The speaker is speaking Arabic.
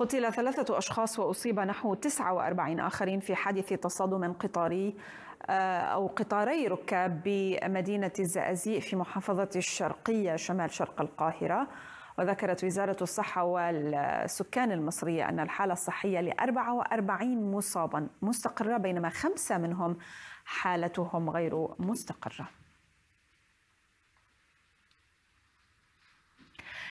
قتل ثلاثة أشخاص وأصيب نحو 49 آخرين في حادث تصادم قطاري آه، أو قطاري ركاب بمدينة الزقازيق في محافظة الشرقية شمال شرق القاهرة وذكرت وزارة الصحة والسكان المصرية أن الحالة الصحية ل 44 مصابا مستقرة بينما خمسة منهم حالتهم غير مستقرة